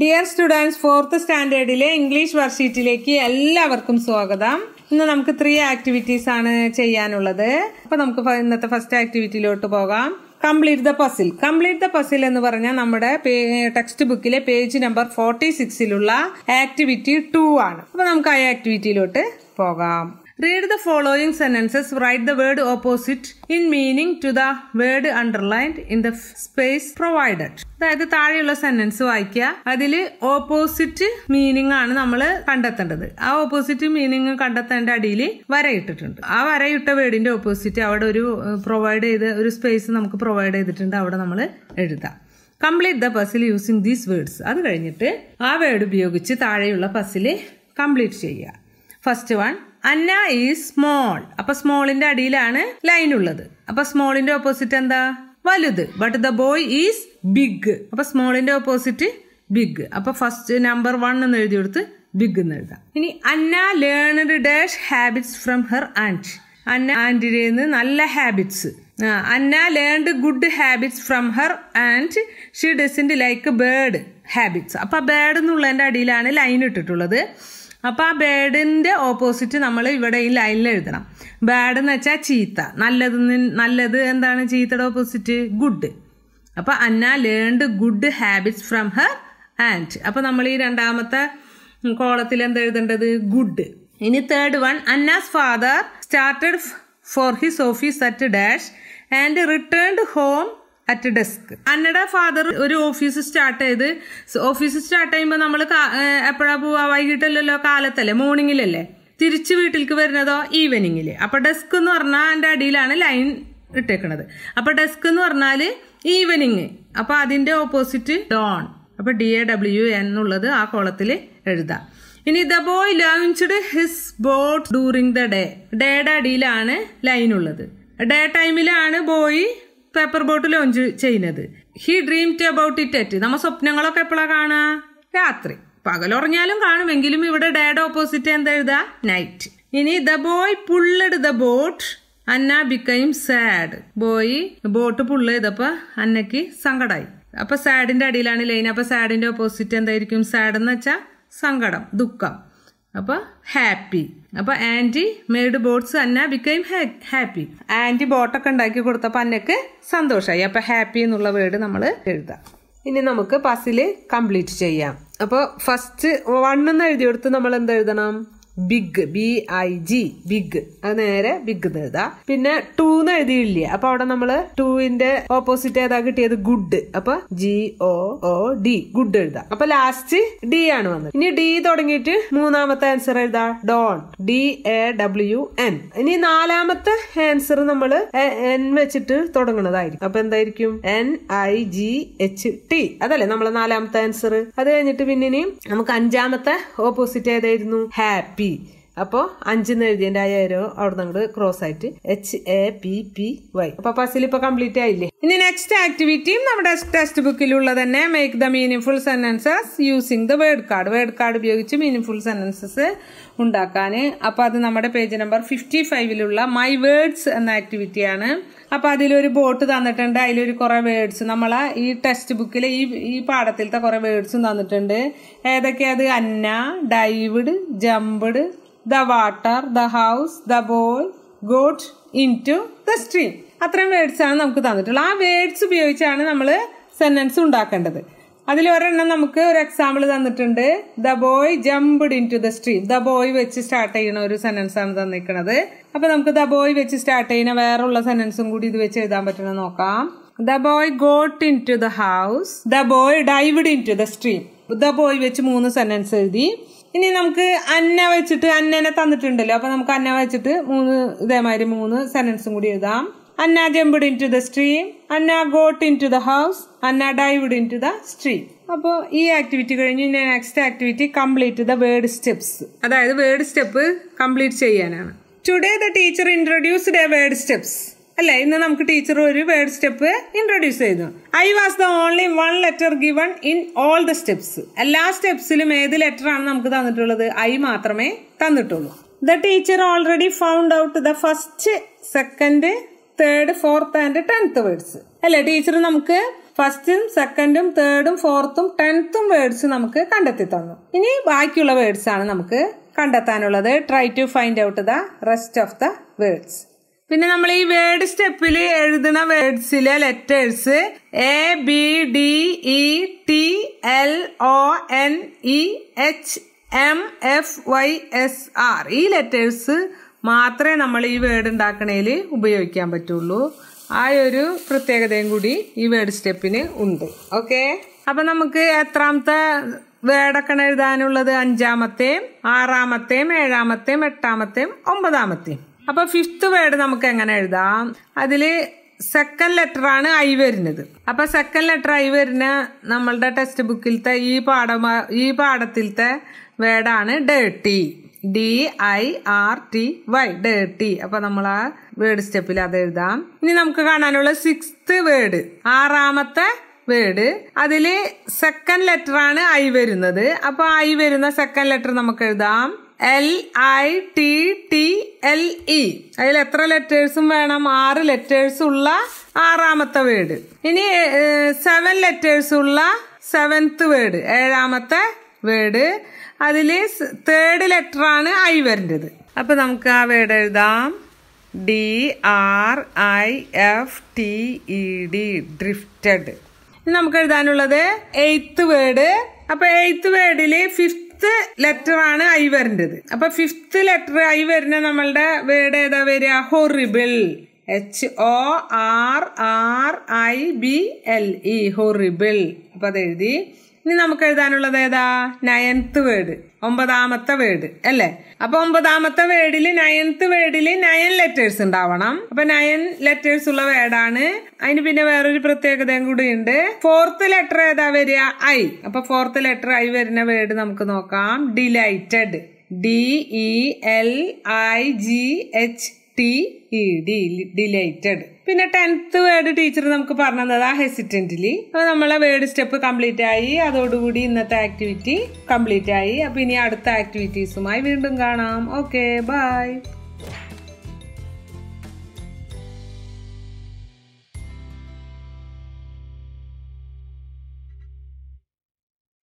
Dear students fourth സ്റ്റാൻഡേർഡിലെ English വർഷീറ്റിലേക്ക് എല്ലാവർക്കും സ്വാഗതം ഇന്ന് നമുക്ക് ത്രീ ആക്ടിവിറ്റീസ് ആണ് ചെയ്യാനുള്ളത് അപ്പൊ നമുക്ക് ഇന്നത്തെ ഫസ്റ്റ് ആക്ടിവിറ്റിയിലോട്ട് പോകാം complete the puzzle complete the puzzle എന്ന് പറഞ്ഞാൽ നമ്മുടെ ടെക്സ്റ്റ് ബുക്കിലെ പേജ് നമ്പർ ഫോർട്ടി സിക്സിലുള്ള ആക്ടിവിറ്റി ടു ആണ് അപ്പൊ നമുക്ക് ആ ആക്ടിവിറ്റിയിലോട്ട് പോകാം read the following sentences write the word opposite in meaning to the word underlined in the space provided അതായത് താഴെയുള്ള സെന്റൻസ് വായിക്കുക അതിൽ ഓപ്പോസിറ്റ് മീനിങ് ആണ് നമ്മൾ കണ്ടെത്തേണ്ടത് ആ ഓപ്പോസിറ്റ് മീനിങ് കണ്ടെത്തേണ്ട അടിയിൽ വരയിട്ടിട്ടുണ്ട് ആ വരയിട്ട വേർഡിന്റെ ഓപ്പോസിറ്റ് അവിടെ ഒരു പ്രൊവൈഡ് ചെയ്ത ഒരു സ്പേസ് നമുക്ക് പ്രൊവൈഡ് ചെയ്തിട്ടുണ്ട് അവിടെ നമ്മൾ എഴുതാം complete the puzzle using these words അത് കഴിഞ്ഞിട്ട് ആ വേർഡ് ഉപയോഗിച്ച് താഴെയുള്ള പസിൽ കംപ്ലീറ്റ് ചെയ്യുക first one Anna is small അപ്പൊ സ്മോളിന്റെ അടിയിലാണ് ലൈൻ ഉള്ളത് അപ്പൊ സ്മോളിന്റെ ഓപ്പോസിറ്റ് എന്താ വലുത് but the boy is big അപ്പൊ സ്മോളിന്റെ ഓപ്പോസിറ്റ് ബിഗ് അപ്പൊ ഫസ്റ്റ് നമ്പർ വൺ എന്ന് എഴുതി കൊടുത്ത് ബിഗ് എന്ന് എഴുതാം ഇനി Anna learned dash habits from her aunt Anna ആൻറ്റിയുടെ നിന്ന് നല്ല habits Anna learned good habits from her and she doesn't like bad habits അപ്പം ബേർഡ് എന്നുള്ളതിൻ്റെ അടിയിലാണ് ലൈൻ ഇട്ടിട്ടുള്ളത് അപ്പോൾ ആ ബേഡിൻ്റെ ഓപ്പോസിറ്റ് നമ്മൾ ഇവിടെ ഈ ലൈനിൽ എഴുതണം ബാഡ് എന്ന് വെച്ചാൽ ചീത്ത നല്ലത് നല്ലത് എന്താണ് ചീത്തയുടെ ഓപ്പോസിറ്റ് ഗുഡ് അപ്പോൾ Anna learned good habits from her and അപ്പോൾ നമ്മൾ ഈ രണ്ടാമത്തെ കോളത്തിൽ എന്താ എഴുതേണ്ടത് ഗുഡ് ഇനി third one Anna's father started for his office at dash and returned home at dusk അന്നയുടെ ഫാദർ ഒരു ഓഫീസ് സ്റ്റാർട്ട് ചെയ്ത് ഓഫീസ് സ്റ്റാർട്ട് ചെയ്യുമ്പോൾ നമ്മൾ എപ്പോഴാ പോവാ വൈകിട്ടല്ലല്ലോ കാലത്തല്ലേ മോർണിംഗിലല്ലേ തിരിച്ച് വീട്ടിലേക്ക് വരുന്നതോ ഈവനിങ്ങിൽ അപ്പോൾ ഡെസ്ക് എന്ന് പറഞ്ഞാൽ എന്റെ അടിയിലാണ് ലൈൻ ഇട്ടേക്കണത് അപ്പോൾ ഡെസ്ക് എന്ന് പറഞ്ഞാൽ ഈവനിങ് അപ്പോൾ അതിൻ്റെ ഓപ്പോസിറ്റ് ഡോൺ അപ്പോൾ ഡി എ ഡബ്ല്യു എന്നുള്ളത് ആ കോളത്തിൽ എഴുതാം ഇനി the boy launched his boat during the day ഡേയുടെ അടിയിലാണ് ലൈൻ ഉള്ളത് ഡേ ടൈമിലാണ് ബോയ് പേപ്പർ ബോട്ട് ലോഞ്ച് ചെയ്യുന്നത് he dream to about it at നമ്മ സ്വപ്നങ്ങളൊക്കെ എപ്പോഴാ കാണുക രാത്രി പകലുറങ്ങിയാലും കാണുമെങ്കിലും ഇവിടെ ഡാഡ് ഓപ്പോസിറ്റ് എന്താ എഴുതുക നൈറ്റ് ഇനി the boy pulled the boat Anna became sad boy boat pull ചെയ്തപ്പോ അന്നയ്ക്ക് സങ്കടമായി അപ്പൊ സാഡിന്റെ അടിയിലാണ് ലൈൻ അപ്പൊ സാഡിന്റെ ഓപ്പോസിറ്റ് എന്തായിരിക്കും സാഡ് എന്ന് വെച്ചാൽ സങ്കടം ദുഃഖം അപ്പോൾ ഹാപ്പി അപ്പോൾ aunty made boats Anna became happy aunty ബോട്ടൊക്കെ ഉണ്ടാക്കി കൊടുത്തപ്പോ അന്നക്ക് സന്തോഷമായി അപ്പോൾ ഹാപ്പി എന്നുള്ള വേർഡ് നമ്മൾ എഴുതാം ഇനി നമുക്ക് പസിൽ കംപ്ലീറ്റ് ചെയ്യാം അപ്പോൾ ഫസ്റ്റ് വണ്ണെന്ന് എഴുതിയെടുത്ത് നമ്മൾ എന്ത് എഴുതണം big B I G big അത് നേരെ ബിഗ് എന്ന് എഴുതാം പിന്നെ ടു എന്ന് എഴുതിയില്ല അപ്പൊ അവിടെ നമ്മൾ ടുവിന്റെ ഓപ്പോസിറ്റ് ഏതാ കിട്ടിയത് ഗുഡ് അപ്പൊ ജി ഒ ഡി ഗുഡ് എഴുതാം അപ്പൊ ലാസ്റ്റ് ഡി ആണ് വന്നത് ഇനി ഡി തുടങ്ങിയിട്ട് മൂന്നാമത്തെ ആൻസർ എഴുതാ dawn D A W N ഇനി നാലാമത്തെ ആൻസർ നമ്മൾ എൻ വെച്ചിട്ട് തുടങ്ങുന്നതായിരിക്കും അപ്പൊ എന്തായിരിക്കും N I G H T അതല്ലേ നമ്മളെ നാലാമത്തെ ആൻസർ അത് കഴിഞ്ഞിട്ട് പിന്നെ നമുക്ക് അഞ്ചാമത്തെ ഓപ്പോസിറ്റ് ഏതായിരുന്നു ഹാപ്പി അപ്പോ അഞ്ച് അഞ്ചെന്ന് എഴുതിയതിൻ്റെ ആ അവിടെ നിന്ന് ക്രോസ് ആയിട്ട് H A P P Y അപ്പോൾ പസിൽ ഇപ്പോൾ കംപ്ലീറ്റ് ആയില്ലേ ഇനി നെക്സ്റ്റ് ആക്ടിവിറ്റിയും നമ്മുടെ ടെക്സ്റ്റ് ബുക്കിലുള്ള തന്നെ make the meaning sentences using the word card word card ഉപയോഗിച്ച് മീനിങ് സെൻറ്റൻസസ് ഉണ്ടാക്കാൻ അപ്പോൾ അത് നമ്മുടെ പേജ് നമ്പർ ഫിഫ്റ്റി ഫൈവിലുള്ള മൈ വേർഡ്സ് എന്ന ആക്ടിവിറ്റിയാണ് അപ്പോൾ അതിലൊരു ബോട്ട് തന്നിട്ടുണ്ട് അതിലൊരു കുറേ വേർഡ്സ് നമ്മൾ ഈ ടെക്സ്റ്റ് ബുക്കിൽ ഈ ഈ പാഠത്തിലത്തെ കുറേ വേർഡ്സും തന്നിട്ടുണ്ട് ഏതൊക്കെയാത് Anna dived jumped the water the house the boy got into the stream അത്രയും ആണ് നമുക്ക് തന്നിട്ടുള്ളത് ആ വേർഡ്സ് ഉപയോഗിച്ചാണ് നമ്മൾ സെന്റൻസ് ഉണ്ടാക്കേണ്ടത് അതിൽ ഒരെണ്ണം നമുക്ക് ഒരു എക്സാമ്പിൾ തന്നിട്ടുണ്ട് the boy jumped into the stream the boy വെച്ച് സ്റ്റാർട്ട് ചെയ്യണ ഒരു സെന്റൻസ് ആണ് തന്നിരിക്കുന്നത് അപ്പൊ നമുക്ക് ദ ബോയ് വെച്ച് സ്റ്റാർട്ട് ചെയ്യുന്ന വേറുള്ള സെന്റൻസും കൂടി ഇത് വെച്ച് എഴുതാൻ പറ്റണ നോക്കാം the boy got into the house the boy dived into the stream the boy വെച്ച് മൂന്ന് സെന്റൻസ് എഴുതി ഇനി നമുക്ക് അന്ന വെച്ചിട്ട് അന്നനെ തന്നിട്ടുണ്ടല്ലോ അപ്പൊ നമുക്ക് അന്ന വെച്ചിട്ട് മൂന്ന് ഇതേമാതിരി മൂന്ന് സെന്റൻസും കൂടി എഴുതാം Anna jumped into the stream. Anna got into the house. Anna dived into the stream. അപ്പോൾ ഈ ആക്ടിവിറ്റി കഴിഞ്ഞ് ഞാൻ next activity complete the word steps അതായത് വേർഡ് സ്റ്റെപ്പ് കംപ്ലീറ്റ് ചെയ്യാനാണ് today the teacher introduced a word steps അല്ലേ ഇന്ന് നമുക്ക് teacher ഒരു വേർഡ് സ്റ്റെപ്പ് ഇൻട്രൊഡ്യൂസ് ചെയ്തു I was the only one letter given in all the steps എല്ലാ സ്റ്റെപ്സിലും ഏത് ലെറ്റർ ആണ് നമുക്ക് തന്നിട്ടുള്ളത് ഐ മാത്രമേ തന്നിട്ടുള്ളൂ the teacher already found out the first second third fourth and tenth words അല്ലെ ടീച്ചർ നമുക്ക് ഫസ്റ്റും സെക്കൻഡും തേർഡും ഫോർത്തും ടെൻത്തും വേർഡ്സ് നമുക്ക് കണ്ടെത്തി തന്നു ഇനി ബാക്കിയുള്ള വേർഡ്സ് ആണ് നമുക്ക് കണ്ടെത്താനുള്ളത് try to find out the rest of the words പിന്നെ നമ്മൾ ഈ വേർഡ് സ്റ്റെപ്പിൽ എഴുതുന്ന വേർഡ്സിലെ letters A B D E T L O N E H M F Y S R ഈ ലെറ്റേഴ്സ് മാത്രമേ നമ്മൾ ഈ വേർഡ് ഉണ്ടാക്കണേൽ ഉപയോഗിക്കാൻ പറ്റുള്ളൂ ആ ഒരു പ്രത്യേകതയും കൂടി ഈ വേർഡ് സ്റ്റെപ്പിന് ഉണ്ട് ഓക്കെ അപ്പം നമുക്ക് എത്രാമത്തെ വേടക്കണ എഴുതാനുള്ളത് അഞ്ചാമത്തെയും ആറാമത്തെയും ഏഴാമത്തെയും എട്ടാമത്തെയും ഒമ്പതാമത്തെയും അപ്പൊ ഫിഫ്ത്ത് വേർഡ് നമുക്ക് എങ്ങനെ എഴുതാം അതിൽ സെക്കൻഡ് ലെറ്റർ ആണ് ഐ വരുന്നത് അപ്പൊ സെക്കൻഡ് ലെറ്റർ ഐ വരുന്ന നമ്മളുടെ ടെക്സ്റ്റ് ബുക്കിലത്തെ ഈ പാഠ ഈ പാഠത്തിലത്തെ വേർഡാണ് ഡേട്ടി D I R T Y dirty അപ്പൊ നമ്മൾ ആ വേർഡ് സ്റ്റെപ്പിൽ അത് എഴുതാം ഇനി നമുക്ക് കാണാനുള്ള സിക്സ്ത് വേർഡ് ആറാമത്തെ വേർഡ് അതിൽ സെക്കൻഡ് ലെറ്റർ ആണ് ഐ വരുന്നത് അപ്പൊ ഐ വരുന്ന സെക്കൻഡ് ലെറ്റർ നമുക്ക് എഴുതാം L I T T L E അതിൽ എത്ര ലെറ്റേഴ്സും വേണം ആറ് ലെറ്റേഴ്സ് ഉള്ള ആറാമത്തെ വേർഡ് ഇനി സെവൻ ലെറ്റേഴ്സ് ഉള്ള സെവൻത്ത് വേർഡ് ഏഴാമത്തെ വേർഡ് അതിൽ തേർഡ് ലെറ്ററാണ് ഐ വരേണ്ടത് അപ്പോൾ നമുക്ക് ആ വേർഡ് എഴുതാം D R I F T E D drifted നമുക്ക് എഴുതാനുള്ളത് എയ്ത്ത് വേർഡ് അപ്പോൾ എയ്ത്ത് വേർഡിൽ ഫിഫ്ത്ത് ലെറ്റർ ആണ് ഐ വരേണ്ടത് അപ്പൊ ഫിഫ്ത്ത് ലെറ്റർ ഐ വരുന്ന നമ്മളുടെ വേർഡ് ഏതാ വരിക horrible H O R R I B L E horrible അപ്പൊ അത് എഴുതി ഇനി നമുക്ക് എഴുതാനുള്ളത് ഏതാ നയൻത്ത് വേർഡ് ഒമ്പതാമത്തെ വേർഡ് അല്ലേ അപ്പൊ ഒമ്പതാമത്തെ വേർഡിൽ നയൻത്ത് വേർഡിൽ നയൻ ലെറ്റേഴ്സ് ഉണ്ടാവണം അപ്പൊ നയൻ ലെറ്റേഴ്സ് ഉള്ള വേർഡാണ് അതിന് പിന്നെ വേറൊരു പ്രത്യേകതയും കൂടി ഉണ്ട് ഫോർത്ത് ലെറ്റർ ഏതാ വരിക ഐ അപ്പൊ ഫോർത്ത് ലെറ്റർ ഐ വരുന്ന വേർഡ് നമുക്ക് നോക്കാം delighted D E L I G H T E D delighted പിന്നെ ടെൻത്ത് വേർഡ് ടീച്ചർ നമുക്ക് പറഞ്ഞു തന്നത് ആ ഹെസിറ്റൻ്റിലി അപ്പോൾ നമ്മളെ വേർഡ് സ്റ്റെപ്പ് കംപ്ലീറ്റ് ആയി അതോടുകൂടി ഇന്നത്തെ ആക്ടിവിറ്റി കംപ്ലീറ്റ് ആയി അപ്പോൾ ഇനി അടുത്ത ആക്ടിവിറ്റീസുമായി വീണ്ടും കാണാം ഓക്കെ ബായ്